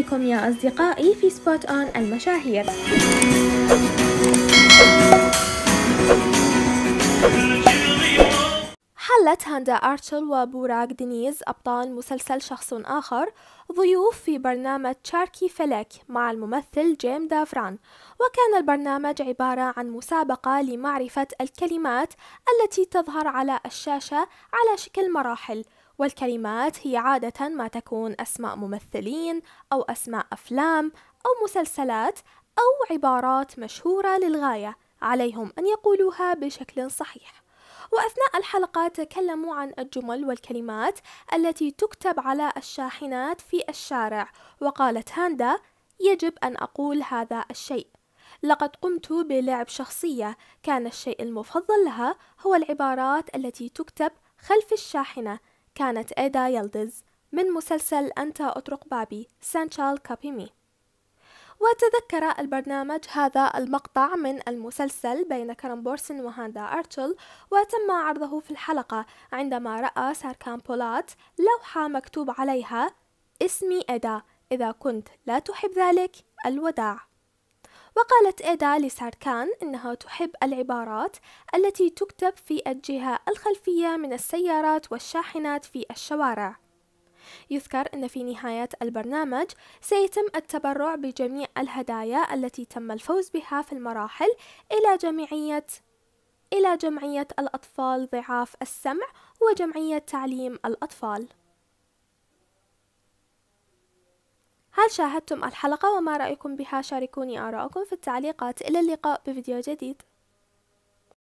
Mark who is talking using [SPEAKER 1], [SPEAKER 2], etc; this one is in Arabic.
[SPEAKER 1] بكم يا أصدقائي في سبوت أون المشاهير استقلت هاندا أرتشل وبوراك دينيز أبطال مسلسل شخص آخر ضيوف في برنامج شاركي فلك مع الممثل جيم دافران وكان البرنامج عبارة عن مسابقة لمعرفة الكلمات التي تظهر على الشاشة على شكل مراحل والكلمات هي عادة ما تكون أسماء ممثلين أو أسماء أفلام أو مسلسلات أو عبارات مشهورة للغاية عليهم أن يقولوها بشكل صحيح وأثناء الحلقة تكلموا عن الجمل والكلمات التي تكتب على الشاحنات في الشارع وقالت هاندا يجب أن أقول هذا الشيء لقد قمت بلعب شخصية كان الشيء المفضل لها هو العبارات التي تكتب خلف الشاحنة كانت إيدا يلدز من مسلسل أنت أطرق بابي سانشال كابيمي وتذكر البرنامج هذا المقطع من المسلسل بين كرم بورسن وهاندا أرتل وتم عرضه في الحلقة عندما رأى ساركان بولات لوحة مكتوب عليها اسمي إدا إذا كنت لا تحب ذلك الوداع وقالت إيدا لساركان إنها تحب العبارات التي تكتب في الجهة الخلفية من السيارات والشاحنات في الشوارع يذكر أن في نهاية البرنامج سيتم التبرع بجميع الهدايا التي تم الفوز بها في المراحل إلى جمعية إلى جمعية الأطفال ضعاف السمع وجمعية تعليم الأطفال هل شاهدتم الحلقة وما رأيكم بها شاركوني آراءكم في التعليقات إلى اللقاء بفيديو جديد